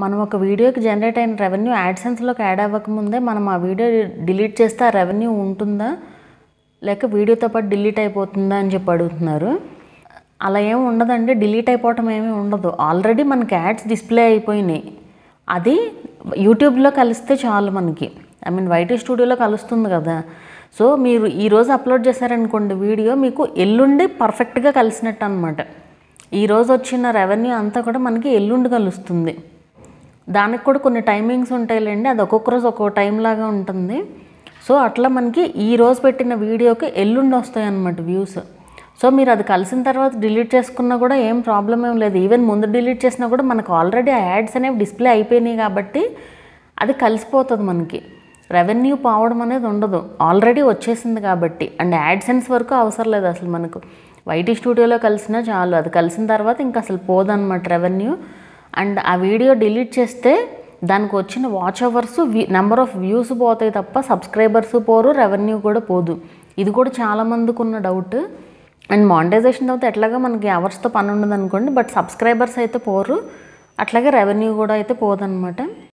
మనం ఒక వీడియోకి జనరేట్ అయిన రెవెన్యూ యాడ్సెన్స్లోకి యాడ్ అవ్వకముందే మనం ఆ వీడియో డిలీట్ చేస్తే ఆ రెవెన్యూ ఉంటుందా లేక వీడియోతో పాటు డిలీట్ అయిపోతుందా అని చెప్పి అడుగుతున్నారు అలా ఏమి ఉండదండి డిలీట్ అయిపోవటం ఏమీ ఉండదు ఆల్రెడీ మనకి యాడ్స్ డిస్ప్లే అయిపోయినాయి అది యూట్యూబ్లో కలిస్తే చాలు మనకి ఐ మీన్ వైటీ స్టూడియోలో కలుస్తుంది కదా సో మీరు ఈరోజు అప్లోడ్ చేశారనుకోండి వీడియో మీకు ఎల్లుండి పర్ఫెక్ట్గా కలిసినట్టు అనమాట ఈరోజు వచ్చిన రెవెన్యూ అంతా కూడా మనకి ఎల్లుండి కలుస్తుంది దానికి కూడా కొన్ని టైమింగ్స్ ఉంటాయిలేండి అది ఒక్కొక్క రోజు ఒక్కొక్క టైంలాగా ఉంటుంది సో అట్లా మనకి ఈ రోజు పెట్టిన వీడియోకి ఎల్లుండి వస్తాయి అన్నమాట వ్యూస్ సో మీరు అది కలిసిన తర్వాత డిలీట్ చేసుకున్నా కూడా ఏం ప్రాబ్లం ఏం లేదు ఈవెన్ ముందు డిలీట్ చేసినా కూడా మనకు ఆల్రెడీ ఆ యాడ్స్ అనేవి డిస్ప్లే అయిపోయినాయి కాబట్టి అది కలిసిపోతుంది మనకి రెవెన్యూ పోవడం అనేది ఉండదు ఆల్రెడీ వచ్చేసింది కాబట్టి అండ్ యాడ్సెన్స్ వరకు అవసరం లేదు అసలు మనకు వైటీ స్టూడియోలో కలిసినా చాలు అది కలిసిన తర్వాత ఇంకా అసలు పోదు అనమాట రెవెన్యూ అండ్ ఆ వీడియో డిలీట్ చేస్తే దానికి వచ్చిన watch hours number of views పోతాయి తప్ప సబ్స్క్రైబర్స్ పోరు రెవెన్యూ కూడా పోదు ఇది కూడా చాలామందికి ఉన్న డౌట్ అండ్ మానిటైజేషన్ తర్వాత ఎట్లాగా మనకి అవర్స్తో పని ఉండదు అనుకోండి బట్ సబ్స్క్రైబర్స్ అయితే పోరు అట్లాగే రెవెన్యూ కూడా అయితే పోదనమాట